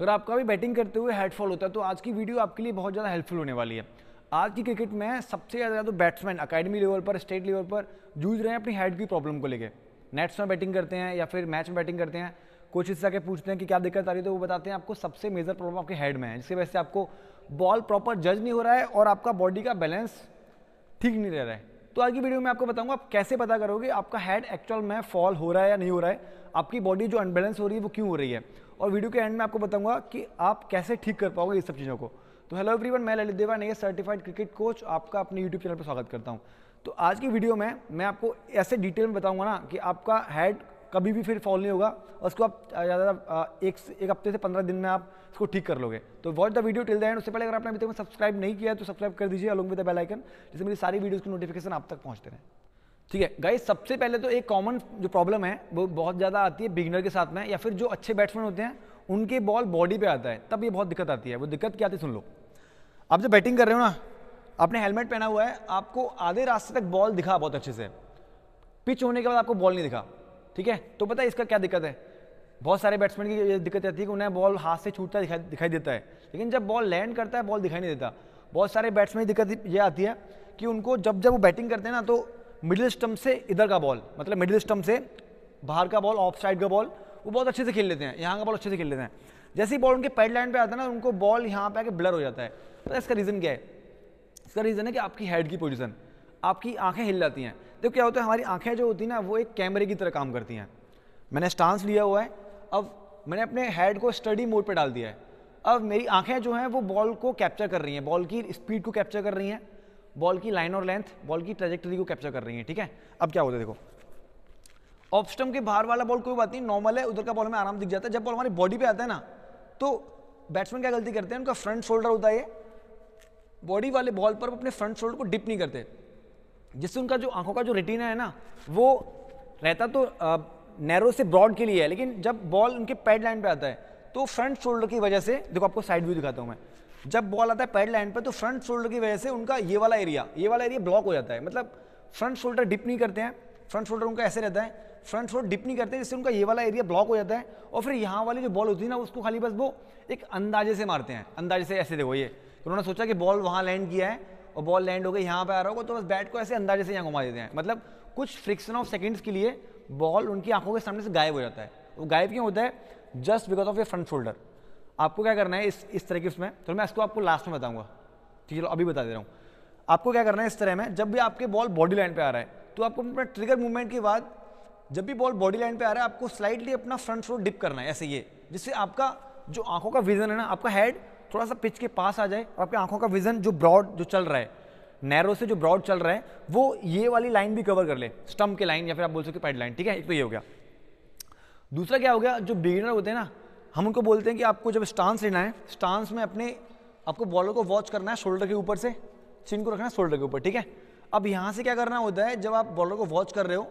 अगर आपका भी बैटिंग करते हुए हेडफॉल होता है तो आज की वीडियो आपके लिए बहुत ज़्यादा हेल्पफुल होने वाली है आज की क्रिकेट में सबसे ज़्यादा तो बैट्समैन अकेडमी लेवल पर स्टेट लेवल पर जूझ रहे हैं अपनी हेड की प्रॉब्लम को लेकर नेट्स में बैटिंग करते हैं या फिर मैच में बैटिंग करते हैं कोचिज से आके पूछते हैं कि क्या दिक्कत आ रही है तो वो बताते हैं आपको सबसे मेजर प्रॉब्लम आपके हेड में है जिसकी वजह से आपको बॉल प्रॉपर जज नहीं हो रहा है और आपका बॉडी का बैलेंस ठीक नहीं रह रहा है तो आज की वीडियो में आपको बताऊंगा आप कैसे पता करोगे आपका हेड एक्चुअल में फॉल हो रहा है या नहीं हो रहा है आपकी बॉडी जो अनबैलेंस हो रही है वो क्यों हो रही है और वीडियो के एंड में आपको बताऊंगा कि आप कैसे ठीक कर पाओगे ये सब चीज़ों को तो हेलो एवरीवन मैं ललित देवा नहीं सर्टिफाइड क्रिकेट कोच आपका अपने यूट्यूब चैनल पर स्वागत करता हूँ तो आज की वीडियो में मैं आपको ऐसे डिटेल में बताऊंगा ना कि आपका हेड कभी भी फिर फॉल नहीं होगा और उसको आप ज़्यादा एक एक हफ्ते से पंद्रह दिन में आप इसको ठीक कर लोगे तो watch the video till the end उससे पहले अगर आपने अभी तक सब्सक्राइब नहीं किया है तो सब्सक्राइब कर दीजिए along with the bell icon जिससे मेरी सारी वीडियोज़ की नोटिफिकेशन आप तक पहुँचते रहे ठीक है गाइस सबसे पहले तो एक कॉमन जो प्रॉब्लम है वो बहुत ज़्यादा आती है बिगनर के साथ में या फिर जो अच्छे बैट्समैन होते हैं उनके बॉल बॉडी पे आता है तब ये बहुत दिक्कत आती है वो दिक्कत क्या आती है सुन लो आप जब बैटिंग कर रहे हो ना आपने हेलमेट पहना हुआ है आपको आधे रास्ते तक बॉल दिखा बहुत अच्छे से पिच होने के बाद आपको बॉल नहीं दिखा ठीक है तो पता है इसका क्या दिक्कत है बहुत सारे बैट्समैन की दिक्कत रहती है कि उन्हें बॉल हाथ से छूटता दिखाई दिखाई देता है लेकिन जब बॉल लैंड करता है बॉल दिखाई नहीं देता बहुत सारे बैट्समैन की दिक्कत ये आती है कि उनको जब जब वो बैटिंग करते हैं ना तो मिडिल स्टम्प से इधर का बॉल मतलब मिडिल स्टम्प से बाहर का बॉल ऑफ साइड का बॉल वो बहुत अच्छे से खेल लेते हैं यहाँ का बॉल अच्छे से खेल लेते हैं जैसे ही बॉल उनके पैड लाइन पर आता है ना उनको बॉल यहाँ पर आके ब्लर हो जाता है पता तो इसका रीज़न क्या है इसका रीज़न है कि आपकी हेड की पोजिशन आपकी आँखें हिल जाती हैं देखो क्या होता है हमारी आंखें जो होती हैं ना वो एक कैमरे की तरह काम करती हैं मैंने स्टांस लिया हुआ है अब मैंने अपने हेड को स्टडी मोड पर डाल दिया है अब मेरी आंखें जो हैं वो बॉल को कैप्चर कर रही हैं बॉल की स्पीड को कैप्चर कर रही हैं बॉल की लाइन और लेंथ बॉल की ट्रेजेक्टरी को कैप्चर कर रही हैं ठीक है अब क्या होता है देखो ऑप्स्टम के बाहर वाला बॉल कोई बात नहीं नॉर्मल है उधर का बॉल हमें आराम दिख जाता है जब बॉल हमारी बॉडी पे आता है ना तो बैट्समैन क्या गलती करते हैं उनका फ्रंट शोल्डर होता है बॉडी वाले बॉल पर वो अपने फ्रंट शोल्डर को डिप नहीं करते जिससे उनका जो आंखों का जो रेटिना है ना वो रहता तो नैरो से ब्रॉड के लिए है लेकिन जब बॉल उनके पैड लाइन पे आता है तो फ्रंट शोल्डर की वजह से देखो आपको साइड व्यू दिखाता हूँ मैं जब बॉल आता है पैड लाइन पर तो फ्रंट शोल्डर की वजह से उनका ये वाला एरिया ये वाला एरिया ब्लॉक हो जाता है मतलब फ्रंट शोल्डर डिप नहीं करते हैं फ्रंट शोल्डर उनका ऐसे रहता है फ्रंट शोल्डर डिप नहीं करते हैं जिससे उनका ये वाला एरिया ब्लॉक हो जाता है और फिर यहाँ वाली जो बॉल होती है ना उसको खाली बस वो एक अंदाजे से मारते हैं अंदाजे से ऐसे देखो ये उन्होंने सोचा कि बॉल वहाँ लैंड किया है और बॉल लैंड हो गई यहाँ पे आ रहा होगा तो बस बैट को ऐसे अंदाजे से यहाँ घुमा देते हैं मतलब कुछ फ्रिक्शन ऑफ सेकेंड्स के लिए बॉल उनकी आंखों के सामने से गायब हो जाता है वो गायब क्यों होता है जस्ट बिकॉज ऑफ ये फ्रंट शोल्डर आपको क्या करना है इस इस तरह की उसमें तो मैं इसको आपको लास्ट में बताऊंगा ठीक है अभी बता दे रहा हूँ आपको क्या करना है इस तरह में जब भी आपके बॉल बॉडी लाइन पे आ रहा है तो आपको अपने ट्रिगर मूवमेंट के बाद जब भी बॉल बॉडी लाइन पर आ रहा है आपको स्लाइडली अपना फ्रंट शोल्डर डिप करना है ऐसे ये जिससे आपका जो आंखों का विजन है ना आपका हेड थोड़ा सा पिच के पास आ जाए और आपकी आंखों का विजन जो ब्रॉड जो चल रहा है नैरो से जो ब्रॉड चल रहा है वो ये वाली लाइन भी कवर कर ले स्टम्प के लाइन या फिर आप बोल सकते पैड लाइन ठीक है एक तो ये हो गया दूसरा क्या हो गया जो बिगिनर होते हैं ना हम उनको बोलते हैं कि आपको जब स्टांस लेना है स्टांस में अपने आपको बॉलर को वॉच करना है शोल्डर के ऊपर से चिन को रखना है शोल्डर के ऊपर ठीक है अब यहाँ से क्या करना होता है जब आप बॉलर को वॉच कर रहे हो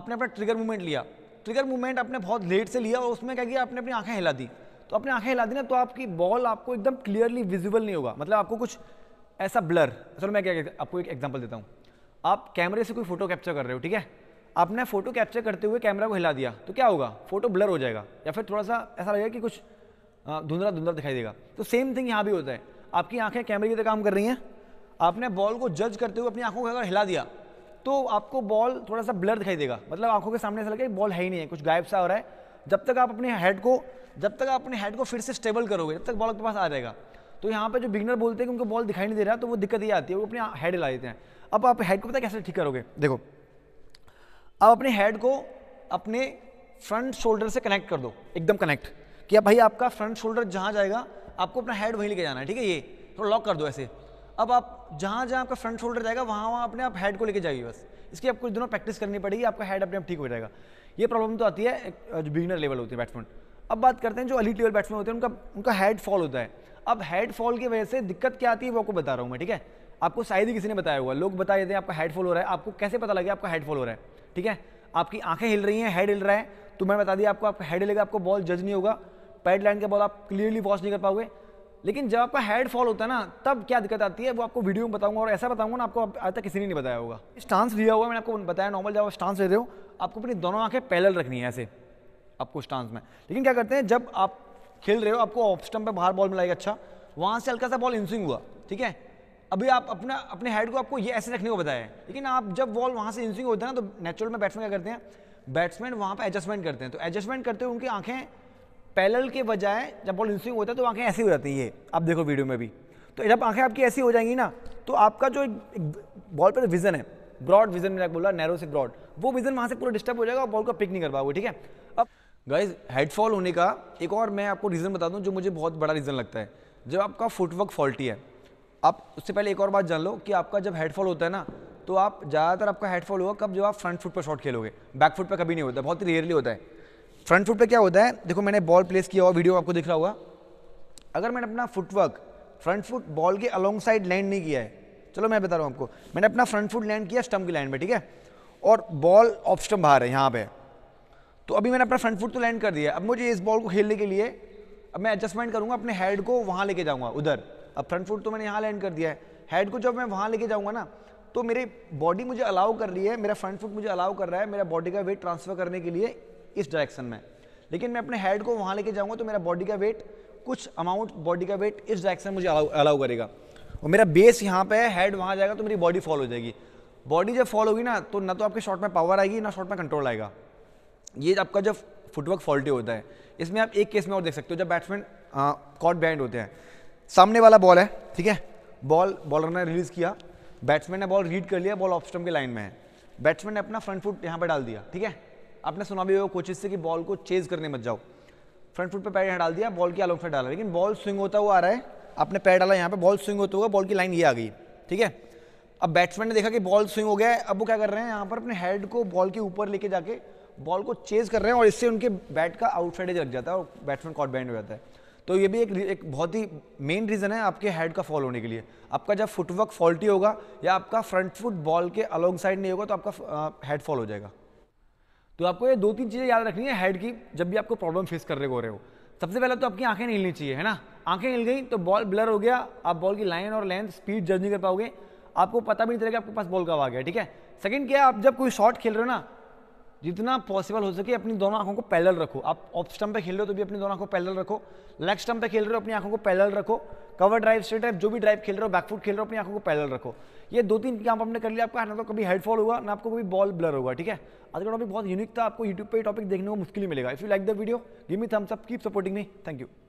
आपने अपना ट्रिगर मूवमेंट लिया ट्रिगर मूवमेंट आपने बहुत लेट से लिया और उसमें क्या किया आपने अपनी आंखें हिला दी तो अपने आंखें हिला देना तो आपकी बॉल आपको एकदम क्लियरली विजिबल नहीं होगा मतलब आपको कुछ ऐसा ब्लर चलो मैं क्या आपको एक एग्जाम्पल देता हूँ आप कैमरे से कोई फोटो कैप्चर कर रहे हो ठीक है आपने फोटो कैप्चर करते हुए कैमरा को हिला दिया तो क्या होगा फोटो ब्लर हो जाएगा या फिर थोड़ा सा ऐसा लगेगा कि कुछ धुंधला धुंधला दिखाई देगा तो सेम थिंग यहाँ भी होता है आपकी आंखें कैमरे की तरह काम कर रही हैं आपने बॉल को जज करते हुए अपनी आंखों को अगर हिला दिया तो आपको बॉल थोड़ा सा ब्लर दिखाई देगा मतलब आंखों के सामने ऐसा लगेगा बॉल है ही नहीं है कुछ गायब सा हो रहा है जब तक आप अपने हेड को जब तक आप अपने हेड को फिर से स्टेबल करोगे जब तक बॉल आपके पास आ जाएगा तो यहाँ पे जो बिगनर बोलते हैं कि उनको बॉल दिखाई नहीं दे रहा तो वो दिक्कत ये आती है वो अपने हेड ला देते हैं अब आप हेड को पता कैसे ठीक करोगे देखो अब अपने हेड को अपने फ्रंट शोल्डर से कनेक्ट कर दो एकदम कनेक्ट कि अब भाई आपका फ्रंट शोल्डर जहाँ जाएगा आपको अपना हेड वहीं लेके जाना है ठीक है ये थोड़ा तो लॉक कर दो ऐसे अब आप जहाँ जहाँ आपका फ्रंट शोल्डर जाएगा वहाँ वहाँ अपने आप हेड को लेके जाइए बस इसकी आपको दिनों प्रैक्टिस करनी पड़ेगी आपका हेड अपने आप ठीक हो जाएगा ये प्रॉब्लम तो आती है जो बिगनर लेवल होती है बैट्समैन अब बात करते हैं जो अलीट लेवल बैट्समैन होते हैं उनका उनका हेड फॉल होता है अब हेड फॉल की वजह से दिक्कत क्या आती है वो आपको बता रहा हूँ मैं ठीक है आपको शायद ही किसी ने बताया हुआ लोग बता देते हैं आपका हेड फॉल हो रहा है आपको कैसे पता लगे आपका हेड फॉल हो रहा है ठीक है आपकी आंखें हिल रही हैं हेड हिल रहा है तो मैं बता दिया आपको आपका हेड हिलेगा आपको बॉल जज नहीं होगा पैड लाइन का बॉल आप क्लियरली वॉच नहीं कर पाओगे लेकिन जब आपका हेड फॉल होता है ना तब क्या दिक्कत आती है वो आपको वीडियो में बताऊंगा और ऐसा बताऊंगा ना आपको आज तक किसी ने नहीं बताया होगा स्टांस लिया हुआ मैंने आपको बताया नॉर्मल जब आप स्टांस लेते हो आपको अपनी दोनों आंखें पैरल रखनी है ऐसे आपको स्टांस में लेकिन क्या करते हैं जब आप खेल रहे हो आपको ऑफ स्टम्प पर बाहर बॉल मिलाएगा अच्छा वहाँ से हल्का सा बॉल इंसिंग हुआ ठीक है अभी आप अपना अपने हेड को आपको ये ऐसे रखने को बताया है लेकिन आप जब बॉल वहाँ से इंसिंग होता है ना तो नेचुरल में बैट्समैन क्या करते हैं बैट्समैन वहाँ पर एडजस्टमेंट करते हैं तो एडजस्टमेंट करते हुए उनकी आंखें पैरेलल के बजाय जब बॉल इंस्विंग होता है तो आंखें ऐसी हो जाती है आप देखो वीडियो में भी तो जब आंखें आपकी ऐसी हो जाएंगी ना तो आपका जो एक बॉल पर विजन है ब्रॉड विजन मैंने बोला नैरो से ब्रॉड वो विजन वहाँ से पूरा डिस्टर्ब हो जाएगा और बॉल को पिक नहीं कर पाओगे ठीक है अब गाइज हेडफॉल होने का एक और मैं आपको रीज़न बता दूँ जो मुझे बहुत बड़ा रीज़न लगता है जब आपका फुटवर्क फॉल्टी है आप उससे पहले एक और बात जान लो कि आपका जब हेडफॉल होता है ना तो आप ज़्यादातर आपका हेडफॉल होगा कब जब आप फ्रंट फुट पर शॉट खेलोगे बैक फुट पर कभी नहीं होता बहुत ही रेयरली होता है फ्रंट फुट पे क्या होता है देखो मैंने बॉल प्लेस किया हुआ वीडियो आपको दिख रहा होगा अगर मैंने अपना फुटवर्क फ्रंट फुट बॉल के अलोंग साइड लैंड नहीं किया है चलो मैं बता रहा हूँ आपको मैंने अपना फ्रंट फुट लैंड किया स्टम्प की लाइन में ठीक है और बॉल ऑफ स्टम्प बाहर है यहाँ पे तो अभी मैंने अपना फ्रंट फुट तो लैंड कर दिया अब मुझे इस बॉल को खेलने के लिए अब मैं एडजस्टमेंट करूँगा अपने हेड को वहाँ लेके जाऊँगा उधर अब फ्रंट फुट तो मैंने यहाँ लैंड कर दिया है हेड को जब मैं वहाँ लेके जाऊँगा ना तो मेरी बॉडी मुझे अलाउ कर रही है मेरा फ्रंट फुट मुझे अलाउ कर रहा है मेरा बॉडी का वेट ट्रांसफर करने के लिए इस डायरेक्शन में लेकिन मैं अपने हेड को वहाँ लेके जाऊँगा तो मेरा बॉडी का वेट कुछ अमाउंट बॉडी का वेट इस डायरेक्शन मुझे अलाउ करेगा और मेरा बेस यहाँ पर है हेड वहाँ जाएगा तो मेरी बॉडी फॉल हो जाएगी बॉडी जब फॉल होगी ना तो ना तो आपके शॉट में पावर आएगी ना शॉट में कंट्रोल आएगा ये आपका जब फुटवर्क फॉल्टी होता है इसमें आप एक केस में और देख सकते हो जब बैट्समैन कॉट बैंड होते हैं सामने वाला बॉल है ठीक है बॉल बॉलर ने रिलीज़ किया बैट्समैन ने बॉल रीड कर लिया बॉल ऑफ स्टम्प के लाइन में है बैट्समैन ने अपना फ्रंट फुट यहाँ पर डाल दिया ठीक है आपने सुना भी होगा कोचिज से कि बॉल को चेज करने मत जाओ फ्रंट फुट पे पैर डाल दिया बॉल की आलोंग साइड डाला लेकिन बॉल स्विंग होता हुआ आ रहा है आपने पैर डाला यहाँ पे बॉल स्विंग होता हुआ बॉल की लाइन ये आ गई ठीक है अब बैट्समैन ने देखा कि बॉल स्विंग हो गया है अब वो क्या कर रहे हैं यहाँ पर अपने हेड को बॉल के ऊपर लेके जाके बॉल को चेज कर रहे हैं और इससे उनके बैट का आउटसाइड लग जाता है और बैट्समैन कॉट बैंड हो जाता है तो ये भी एक एक बहुत ही मेन रीज़न है आपके हेड का फॉल होने के लिए आपका जब फुटवर्क फॉल्टी होगा या आपका फ्रंट फुट बॉल के अलॉन्ग साइड नहीं होगा तो आपका हेड uh, फॉल हो जाएगा तो आपको ये दो तीन चीज़ें याद रखनी है हेड की जब भी आपको प्रॉब्लम फेस कर रहे हो रहे हो सबसे पहले तो आपकी आंखें नहीं हिलनी चाहिए है ना आंखें हिल गई तो बॉल ब्लर हो गया आप बॉल की लाइन और लेंथ स्पीड जज नहीं कर पाओगे आपको पता भी नहीं चलेगा आपके पास बॉल कब आ गया ठीक है सेकंड क्या आप जब कोई शॉट खेल रहे हो ना जितना पॉसिबल हो सके अपनी दोनों आंखों को पैरेलल रखो आप ऑफ स्टम्प पे खेल रहे हो तो भी अपनी दोनों आंखों को पैरेलल रखो लेग स्टम्प पे खेल रहे हो अपनी आंखों को पैरेलल रखो कवर ड्राइव स्ट्रेट ड्राइव जो भी ड्राइव खेल रहे हो बैकफुट खेल रहे हो अपनी आंखों को पैरेलल रखो ये दो तीन काम आपने कर लिया आपका ना तो कभी हेडफॉल हुआ ना आपको कभी बॉल ब्लर होगा ठीक है आज का टॉपिक बहुत यूनिक था आपको यूट्यूब पर टॉपिक देखने को मुश्किल मिलेगा if you like the video give me thumbs up keep supporting me thank you